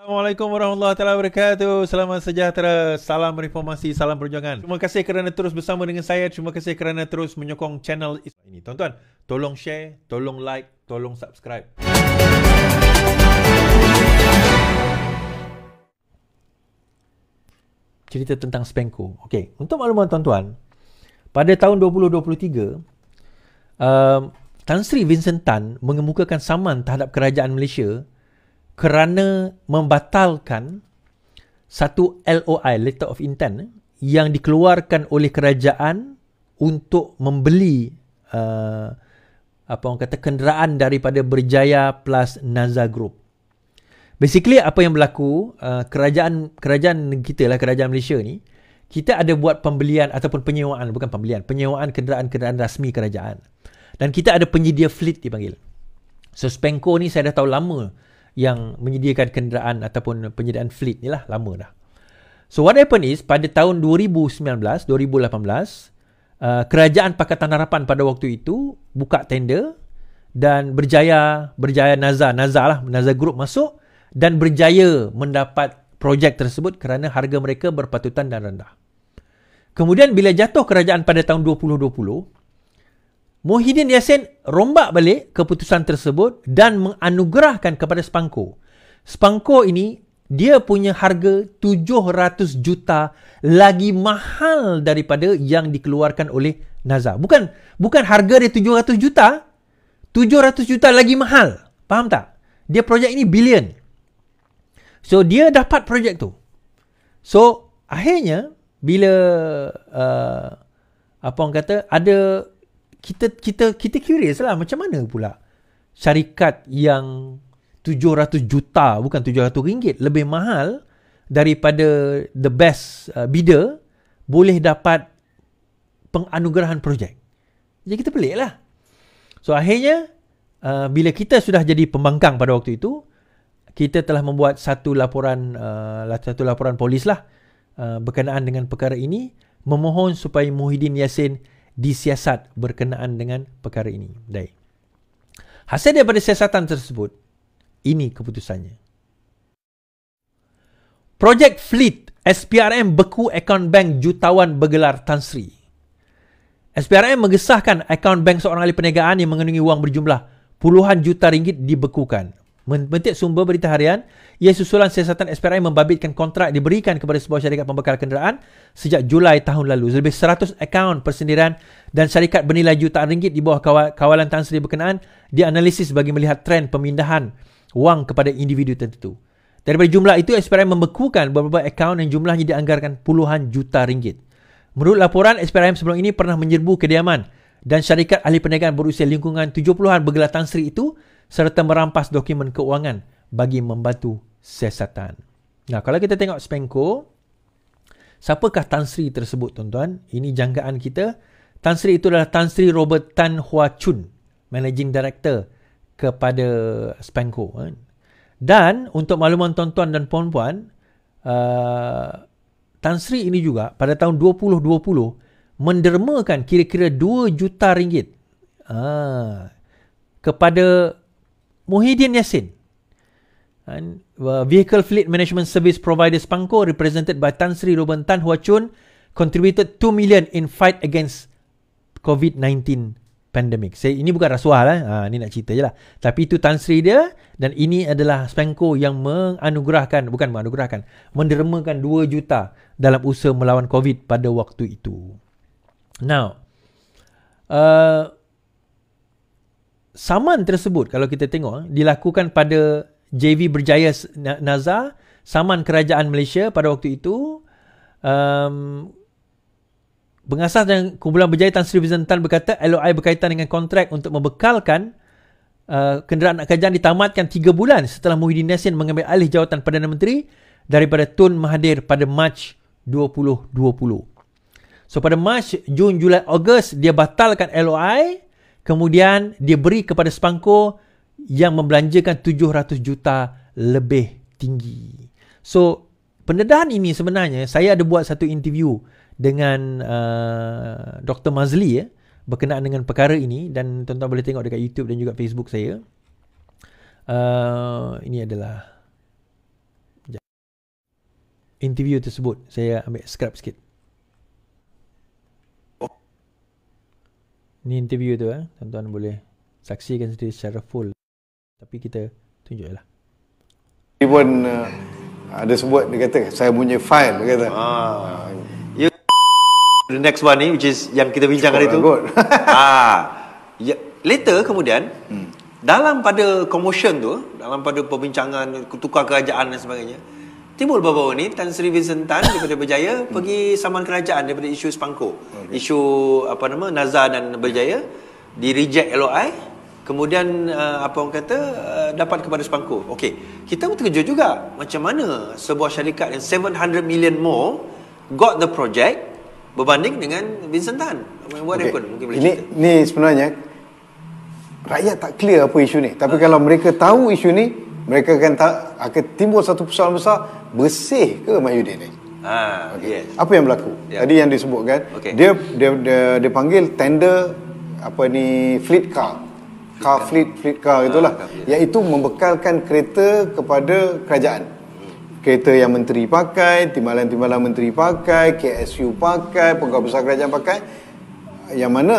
Assalamualaikum warahmatullahi wabarakatuh. Selamat sejahtera, salam reformasi, salam perjuangan. Terima kasih kerana terus bersama dengan saya. Terima kasih kerana terus menyokong channel ini. Tuan-tuan, tolong share, tolong like, tolong subscribe. Cerita tentang Spenko. Okay. untuk makluman tuan-tuan, pada tahun 2023, um, Tan Sri Vincent Tan mengemukakan saman terhadap kerajaan Malaysia kerana membatalkan satu LOI letter of intent yang dikeluarkan oleh kerajaan untuk membeli uh, apa orang kata kenderaan daripada Berjaya Plus Naza Group. Basically apa yang berlaku uh, kerajaan kerajaan kita lah kerajaan Malaysia ni kita ada buat pembelian ataupun penyewaan bukan pembelian penyewaan kenderaan-kenderaan rasmi kerajaan dan kita ada penyedia fleet dipanggil. So Spenko ni saya dah tahu lama yang menyediakan kenderaan ataupun penyediaan fleet ni lah lama dah. So what happened is pada tahun 2019, 2018, uh, kerajaan Pakatan Harapan pada waktu itu buka tender dan berjaya, berjaya naza naza lah, naza Group masuk dan berjaya mendapat projek tersebut kerana harga mereka berpatutan dan rendah. Kemudian bila jatuh kerajaan pada tahun Mohidin Yassin rombak balik keputusan tersebut dan menganugerahkan kepada Spangko. Spangko ini dia punya harga 700 juta lagi mahal daripada yang dikeluarkan oleh Nazar. Bukan bukan harga dia 700 juta, 700 juta lagi mahal. Faham tak? Dia projek ini billion. So dia dapat projek tu. So akhirnya bila uh, apa orang kata ada kita kita kita curious lah macam mana pula syarikat yang 700 juta bukan 700 ringgit lebih mahal daripada the best uh, bidder boleh dapat penganugerahan projek. Jadi kita pelik lah. So akhirnya uh, bila kita sudah jadi pembangkang pada waktu itu kita telah membuat satu laporan uh, satu laporan polis lah uh, berkenaan dengan perkara ini memohon supaya Muhyiddin Yassin disiasat berkenaan dengan perkara ini. Dai. Hasil daripada siasatan tersebut, ini keputusannya. Projek Fleet SPRM beku akaun bank jutawan bergelar Tan Sri. SPRM mengesahkan akaun bank seorang ahli perniagaan yang mengandungi wang berjumlah puluhan juta ringgit dibekukan. Mentik sumber berita harian, ia susulan siasatan SPRI membabitkan kontrak diberikan kepada sebuah syarikat pembekal kenderaan sejak Julai tahun lalu. Lebih 100 akaun persendirian dan syarikat bernilai jutaan ringgit di bawah kawalan Tan Sri berkenaan dianalisis bagi melihat trend pemindahan wang kepada individu tertentu. Daripada jumlah itu, SPRI membekukan beberapa akaun yang jumlahnya dianggarkan puluhan juta ringgit. Menurut laporan, SPRM sebelum ini pernah menyerbu kediaman dan syarikat ahli perniagaan berusia lingkungan 70-an bergelar Tan Sri itu serta merampas dokumen keuangan bagi membantu siasatan. Nah, kalau kita tengok Spenko, siapakah Tan Sri tersebut tuan-tuan? Ini janggaan kita. Tan Sri itu adalah Tan Sri Robert Tan Hua Chun, Managing Director kepada Spenko. Kan? Dan untuk makluman tuan-tuan dan puan-puan, uh, Tan Sri ini juga pada tahun 2020 mendermakan kira-kira 2 juta ringgit uh, kepada Muhyiddin Yassin. And, uh, vehicle fleet management service provider Spanko represented by Tan Sri Ruben Tan Hua Chun contributed 2 million in fight against COVID-19 pandemic. Saya ini bukan rasuah lah. Ha, ini nak cerita je lah. Tapi itu Tan Sri dia dan ini adalah Spanko yang menganugerahkan, bukan menganugerahkan, mendermakan 2 juta dalam usaha melawan COVID pada waktu itu. Now, uh, saman tersebut kalau kita tengok eh, dilakukan pada JV Berjaya NAZA saman kerajaan Malaysia pada waktu itu um, pengasas dan kumpulan berjaya Tan Sri Bizantan berkata LOI berkaitan dengan kontrak untuk membekalkan uh, kenderaan anak kerajaan ditamatkan 3 bulan setelah Muhyiddin Nasir mengambil alih jawatan Perdana Menteri daripada Tun Mahathir pada Mac 2020 so pada Mac, Jun, Julai, Ogos dia batalkan LOI Kemudian dia beri kepada Spanko yang membelanjakan 700 juta lebih tinggi. So, pendedahan ini sebenarnya saya ada buat satu interview dengan uh, Dr. Mazli ya, berkenaan dengan perkara ini dan tuan-tuan boleh tengok dekat YouTube dan juga Facebook saya. Uh, ini adalah interview tersebut. Saya ambil skrap sikit. Ini interview tu eh. Tuan-tuan boleh saksikan sendiri secara full. Tapi kita tunjuk lah. Dia pun uh, ada sebut, dia kata saya punya file. Dia kata. Ah. You the next one ni, which is yang kita bincangkan itu. Good. ah. Ya, later kemudian, hmm. dalam pada commotion tu, dalam pada perbincangan, tukar kerajaan dan sebagainya, timbul bawa ni Tan Sri Vincent Tan daripada Berjaya hmm. pergi saman kerajaan daripada isu Sepangko okay. isu apa nama Nazar dan Berjaya di reject LOI kemudian uh, apa orang kata uh, dapat kepada Sepangko okey kita pun terkejut juga macam mana sebuah syarikat yang 700 million more got the project berbanding dengan Vincent Tan buat okay. pun mungkin boleh ini, cerita ni sebenarnya rakyat tak clear apa isu ni tapi ha. kalau mereka tahu isu ni mereka akan tak akan timbul satu persoalan besar bersih ke Mahyudin ni? Ha, okay. yes. Apa yang berlaku? Yep. Ya. Tadi yang disebutkan, okay. dia, dia dia dia panggil tender apa ni fleet car. Fleet car, car fleet fleet car ha, itulah. Car, iaitu membekalkan kereta kepada kerajaan. Kereta yang menteri pakai, timbalan-timbalan menteri pakai, KSU pakai, pegawai besar kerajaan pakai. Yang mana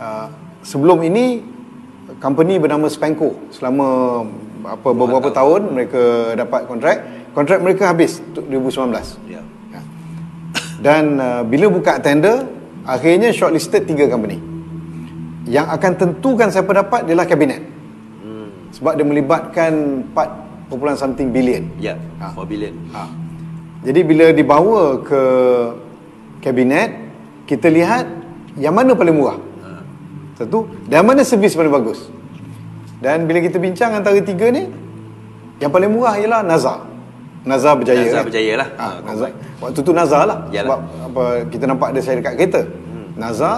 uh, sebelum ini company bernama Spanko selama apa beberapa tahun mereka dapat kontrak hmm kontrak mereka habis untuk 2019 ya. Ya. dan uh, bila buka tender akhirnya shortlisted 3 company yang akan tentukan siapa dapat ialah kabinet hmm. sebab dia melibatkan 4 something billion ya 4 ha. billion ha. jadi bila dibawa ke kabinet kita lihat yang mana paling murah ha. satu dan mana servis paling bagus dan bila kita bincang antara tiga ni yang paling murah ialah Nazar Nazar berjaya. Nazar kan? berjaya lah. Ha, Nazar. Waktu tu Nazar lah. Yalah. Sebab apa, kita nampak dia saya dekat kereta. Hmm. Nazar,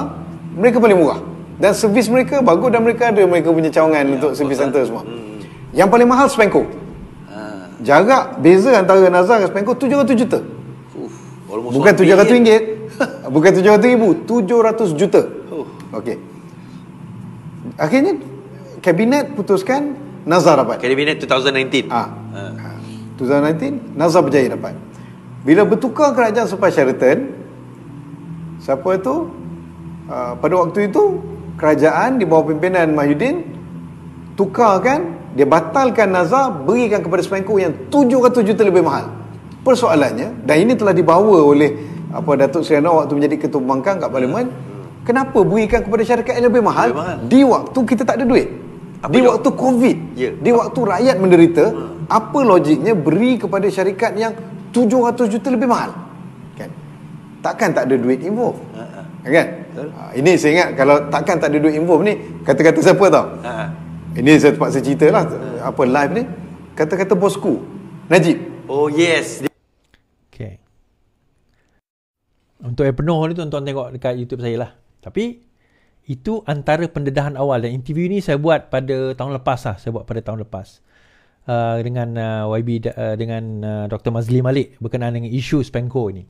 mereka paling murah. Dan servis mereka bagus dan mereka ada mereka punya cawangan ya, untuk servis center semua. Hmm. Yang paling mahal Spanko. Ah. Ha. Jarak beza antara Nazar dan Spanko 700 juta. Uf, Bukan 700 ringgit. Bukan 700 ribu. 700 juta. Uh. Okey. Akhirnya, kabinet putuskan Nazar dapat. Kabinet 2019. Ah. Ha. 2019 Nazar berjaya dapat bila bertukar kerajaan sampai Sheraton siapa itu uh, ah, pada waktu itu kerajaan di bawah pimpinan Mahyudin tukar kan dia batalkan Nazar berikan kepada Semenko yang 700 juta lebih mahal persoalannya dan ini telah dibawa oleh apa Datuk Seri Anwar waktu menjadi ketua pembangkang kat parlimen kenapa berikan kepada syarikat yang lebih mahal, lebih mahal. di waktu kita tak ada duit di waktu covid yeah. di waktu rakyat menderita hmm apa logiknya beri kepada syarikat yang 700 juta lebih mahal kan takkan tak ada duit involve uh-huh. kan uh, ini saya ingat kalau takkan tak ada duit involve ni kata-kata siapa tau uh-huh. ini saya terpaksa cerita lah uh-huh. apa live ni kata-kata bosku Najib oh yes okay untuk yang penuh ni tuan-tuan tengok dekat YouTube saya lah tapi itu antara pendedahan awal dan interview ni saya buat pada tahun lepas lah saya buat pada tahun lepas uh, dengan uh, YB uh, dengan uh, Dr. Mazli Malik berkenaan dengan isu Spanko ini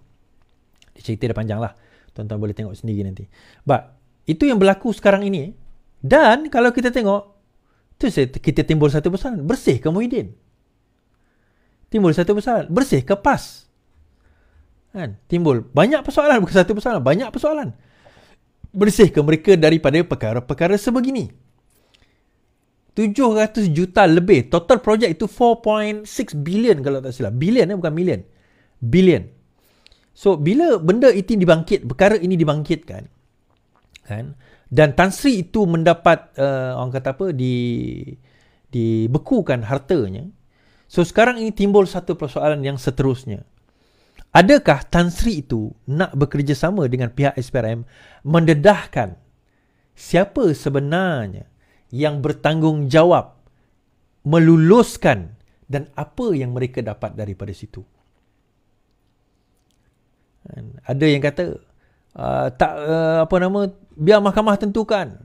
Dia cerita dah panjang lah. Tuan-tuan boleh tengok sendiri nanti. But, itu yang berlaku sekarang ini. Dan kalau kita tengok, tu kita timbul satu persoalan. Bersih ke Muhyiddin? Timbul satu persoalan. Bersih ke PAS? Kan? Timbul banyak persoalan. Bukan satu persoalan. Banyak persoalan. Bersih ke mereka daripada perkara-perkara sebegini? 700 juta lebih. Total projek itu 4.6 billion kalau tak silap. Billion eh, bukan million. Billion. So, bila benda itu dibangkit, perkara ini dibangkitkan, kan, dan Tan Sri itu mendapat, uh, orang kata apa, di dibekukan hartanya, so sekarang ini timbul satu persoalan yang seterusnya. Adakah Tan Sri itu nak bekerjasama dengan pihak SPRM mendedahkan siapa sebenarnya yang bertanggungjawab meluluskan dan apa yang mereka dapat daripada situ. Kan? Ada yang kata ah, tak ah, apa nama biar mahkamah tentukan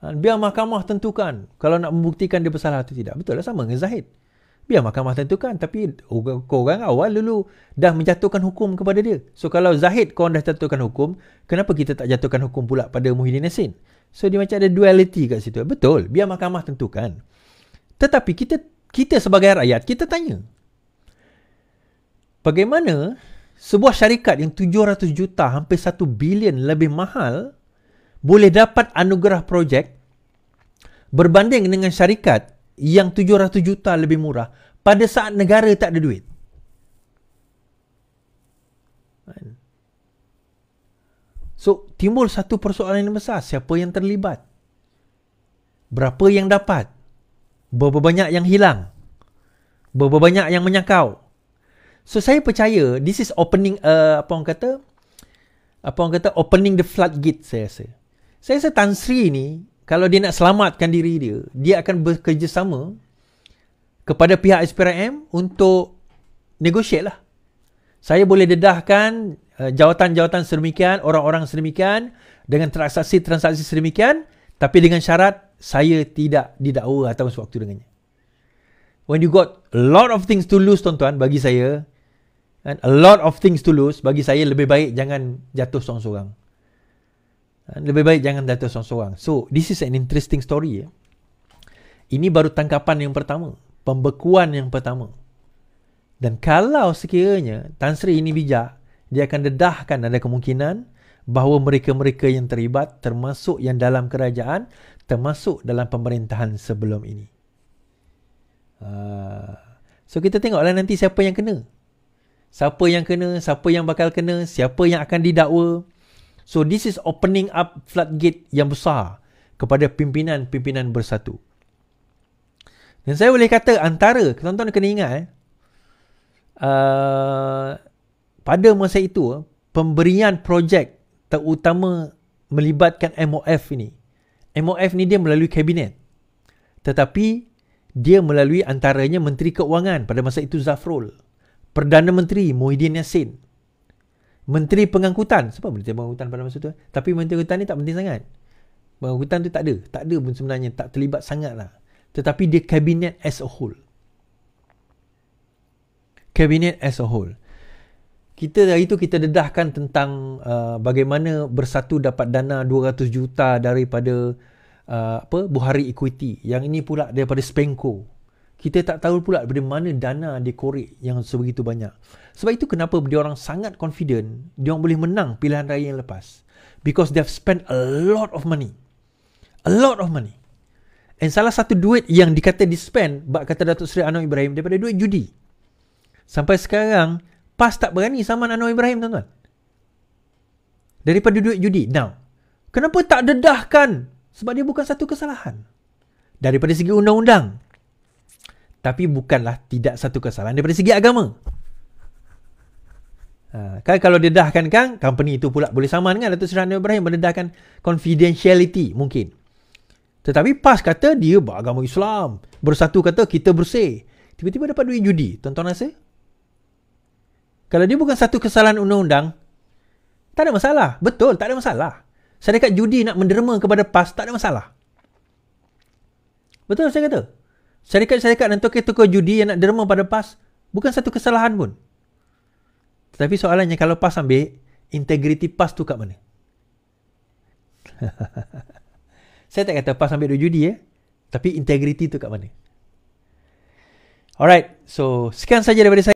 ah, Biar mahkamah tentukan kalau nak membuktikan dia bersalah atau tidak. Betul lah sama dengan Zahid. Biar mahkamah tentukan tapi korang awal dulu dah menjatuhkan hukum kepada dia. So kalau Zahid korang dah jatuhkan hukum, kenapa kita tak jatuhkan hukum pula pada Muhyiddin Nasin? So dia macam ada duality kat situ. Betul, biar mahkamah tentukan. Tetapi kita kita sebagai rakyat, kita tanya. Bagaimana sebuah syarikat yang 700 juta hampir 1 bilion lebih mahal boleh dapat anugerah projek berbanding dengan syarikat yang 700 juta lebih murah pada saat negara tak ada duit? Kan? So timbul satu persoalan yang besar Siapa yang terlibat Berapa yang dapat Berapa banyak yang hilang Berapa banyak yang menyakau So saya percaya This is opening uh, Apa orang kata Apa orang kata Opening the floodgate saya rasa Saya rasa Tan Sri ni Kalau dia nak selamatkan diri dia Dia akan bekerjasama Kepada pihak SPRM Untuk Negotiate lah Saya boleh dedahkan Eh, jawatan-jawatan sedemikian, orang-orang sedemikian dengan transaksi-transaksi sedemikian tapi dengan syarat saya tidak didakwa atau masuk waktu dengannya. When you got a lot of things to lose tuan-tuan bagi saya and a lot of things to lose bagi saya lebih baik jangan jatuh seorang-seorang. Kan, lebih baik jangan jatuh seorang-seorang. So, this is an interesting story. Ya. Ini baru tangkapan yang pertama. Pembekuan yang pertama. Dan kalau sekiranya Tan Sri ini bijak, dia akan dedahkan ada kemungkinan bahawa mereka-mereka yang terlibat termasuk yang dalam kerajaan termasuk dalam pemerintahan sebelum ini. Uh, so kita tengoklah nanti siapa yang kena. Siapa yang kena, siapa yang bakal kena, siapa yang akan didakwa. So this is opening up floodgate yang besar kepada pimpinan-pimpinan bersatu. Dan saya boleh kata antara, tuan-tuan kena ingat eh. Uh, pada masa itu pemberian projek terutama melibatkan MOF ini. MOF ni dia melalui kabinet. Tetapi dia melalui antaranya Menteri Keuangan pada masa itu Zafrul, Perdana Menteri Muhyiddin Yassin, Menteri Pengangkutan, siapa Menteri Pengangkutan pada masa itu? Tapi Menteri Pengangkutan ni tak penting sangat. Pengangkutan tu tak ada, tak ada pun sebenarnya, tak terlibat sangat lah. Tetapi dia kabinet as a whole. Kabinet as a whole kita hari tu kita dedahkan tentang uh, bagaimana bersatu dapat dana 200 juta daripada uh, apa Buhari Equity yang ini pula daripada Spenko kita tak tahu pula dari mana dana dikorek yang sebegitu banyak sebab itu kenapa dia orang sangat confident dia orang boleh menang pilihan raya yang lepas because they have spent a lot of money a lot of money And salah satu duit yang dikata dispend bak kata Datuk Seri Anwar Ibrahim daripada duit judi. Sampai sekarang PAS tak berani saman Anwar Ibrahim tuan-tuan. Daripada duit judi. Now, kenapa tak dedahkan? Sebab dia bukan satu kesalahan. Daripada segi undang-undang. Tapi bukanlah tidak satu kesalahan daripada segi agama. Ha, kan kalau dedahkan kan, company itu pula boleh saman kan Datuk Seri Anwar Ibrahim mendedahkan confidentiality mungkin. Tetapi PAS kata dia beragama Islam. Bersatu kata kita bersih. Tiba-tiba dapat duit judi. Tuan-tuan rasa? Kalau dia bukan satu kesalahan undang-undang, tak ada masalah. Betul, tak ada masalah. Syarikat judi nak menderma kepada PAS, tak ada masalah. Betul saya kata? Syarikat-syarikat dan tokoh-tokoh judi yang nak derma pada PAS, bukan satu kesalahan pun. Tetapi soalannya kalau PAS ambil, integriti PAS tu kat mana? saya tak kata PAS ambil duit judi ya. Eh? Tapi integriti tu kat mana? Alright, so sekian saja daripada saya.